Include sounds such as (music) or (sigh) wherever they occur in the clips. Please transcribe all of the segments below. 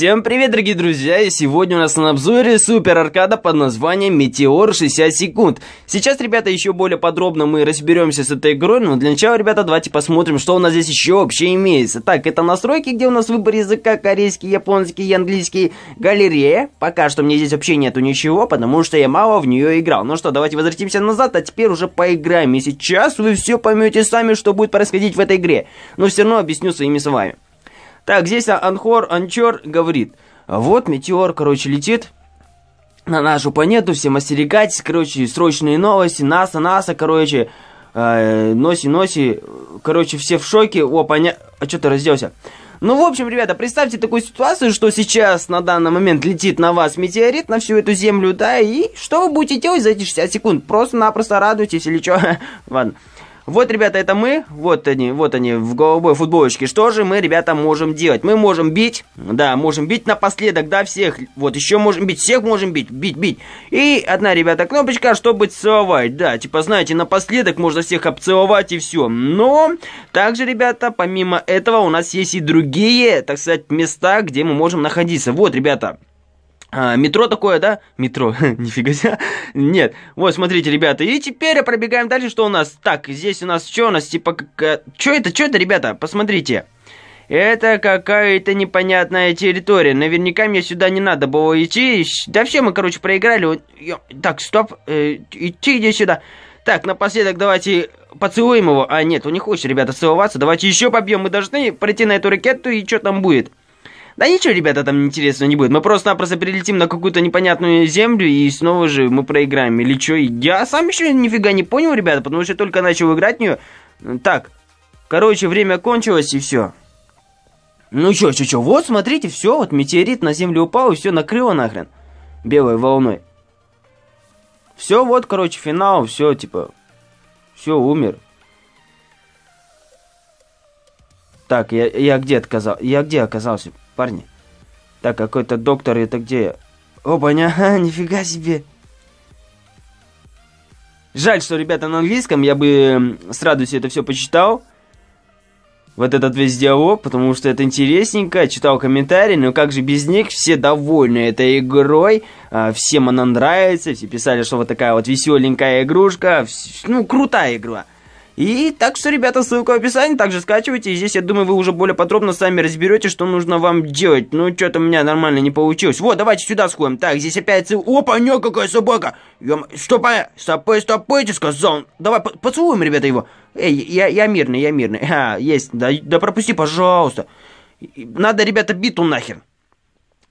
Всем привет, дорогие друзья, и сегодня у нас на обзоре супер аркада под названием Метеор 60 секунд. Сейчас, ребята, еще более подробно мы разберемся с этой игрой, но для начала, ребята, давайте посмотрим, что у нас здесь еще вообще имеется. Так, это настройки, где у нас выбор языка корейский, японский и английский. Галерея. Пока что мне здесь вообще нету ничего, потому что я мало в нее играл. Ну что, давайте возвратимся назад, а теперь уже поиграем. И сейчас вы все поймете сами, что будет происходить в этой игре. Но все равно объясню своими словами. Так, здесь Анхор, Анчор говорит, вот метеор, короче, летит на нашу планету, всем остерегайтесь, короче, срочные новости, НАСА, НАСА, короче, э, носи, носи, короче, все в шоке, о, понятно, а что ты разделся? Ну, в общем, ребята, представьте такую ситуацию, что сейчас на данный момент летит на вас метеорит, на всю эту землю, да, и что вы будете делать за эти 60 секунд? Просто-напросто радуйтесь или что? (laughs) Ладно. Вот, ребята, это мы. Вот они, вот они в голубой футболочке. Что же мы, ребята, можем делать? Мы можем бить, да, можем бить напоследок, да, всех. Вот, еще можем бить, всех можем бить, бить, бить. И одна, ребята, кнопочка, чтобы целовать, да. Типа, знаете, напоследок можно всех обцеловать и все. Но, также, ребята, помимо этого у нас есть и другие, так сказать, места, где мы можем находиться. Вот, ребята, а, метро такое, да? Метро, (laughs) нифига себе. Нет, вот, смотрите, ребята, и теперь пробегаем дальше, что у нас. Так, здесь у нас, что у нас, типа, как... Э, что это, что это, ребята? Посмотрите. Это какая-то непонятная территория. Наверняка мне сюда не надо было идти. Да все, мы, короче, проиграли. Так, стоп, э, идти, иди сюда. Так, напоследок давайте поцелуем его. А, нет, он не хочет, ребята, целоваться. Давайте еще побьем. Мы должны пройти на эту ракету, и что там будет? Да ничего, ребята, там интересного не будет. Мы просто-напросто прилетим на какую-то непонятную землю, и снова же мы проиграем. Или что? Я сам еще нифига не понял, ребята, потому что только начал играть в нее. Так, короче, время кончилось, и все. Ну чё, чё, чё, вот смотрите, все, вот метеорит на землю упал, и все накрыло нахрен. Белой волной. Все, вот, короче, финал, все, типа, все, умер. Так, я, я где отказал? Я где оказался? парни. Так, а какой-то доктор, это где? Опаня, (laughs) а, нифига себе. Жаль, что ребята на английском, я бы с радостью это все почитал. Вот этот весь диалог, потому что это интересненько, читал комментарии, но как же без них, все довольны этой игрой, а, всем она нравится, все писали, что вот такая вот веселенькая игрушка, ну, крутая игра. И так что, ребята, ссылка в описании, также скачивайте. И здесь, я думаю, вы уже более подробно сами разберете, что нужно вам делать. Ну, что-то у меня нормально не получилось. Вот, давайте сюда сходим. Так, здесь опять... Опа, не какая собака! Ём, Стопай, стопай, стопай, ты сказал. Давай, по поцелуем, ребята, его. Эй, я, я мирный, я мирный. А, есть, да, да пропусти, пожалуйста. Надо, ребята, биту нахер.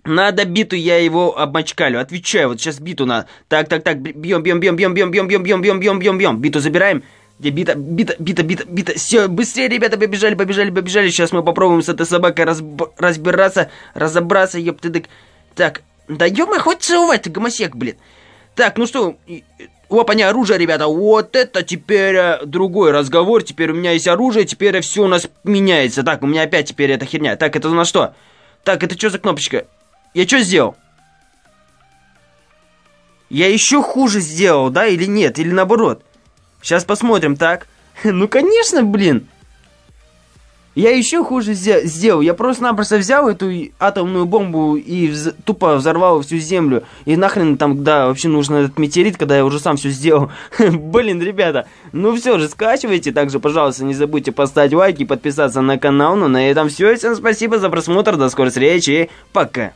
Надо биту, я его обмочкалю. Отвечаю, вот сейчас биту надо. Так, так, так, бьем, бьем, бьем, бьем, бьем, бьем, бьем, бьем, бьем, бьем, бьем, бьем. Биту забираем. Где бита, бита, бита, бита, бита. Все, быстрее, ребята, побежали, побежали, побежали. Сейчас мы попробуем с этой собакой разб... разбираться, разобраться, ёптыдык. Так, да мы хоть целовать, гомосек, блин. Так, ну что, лопание оружие, ребята, вот это теперь э, другой разговор, теперь у меня есть оружие, теперь все у нас меняется. Так, у меня опять теперь эта херня. Так, это на что? Так, это что за кнопочка? Я что сделал? Я еще хуже сделал, да, или нет, или наоборот? Сейчас посмотрим, так? (laughs) Ну, конечно, блин. Я еще хуже сделал. Я просто-напросто взял эту атомную бомбу и вз тупо взорвал всю землю. И нахрен там, да, вообще нужен этот метеорит, когда я уже сам все сделал. (laughs) Блин, ребята, ну все же, скачивайте. Также, пожалуйста, не забудьте поставить лайк и подписаться на канал. Ну, на этом все. Всем спасибо за просмотр. До скорой встречи. Пока.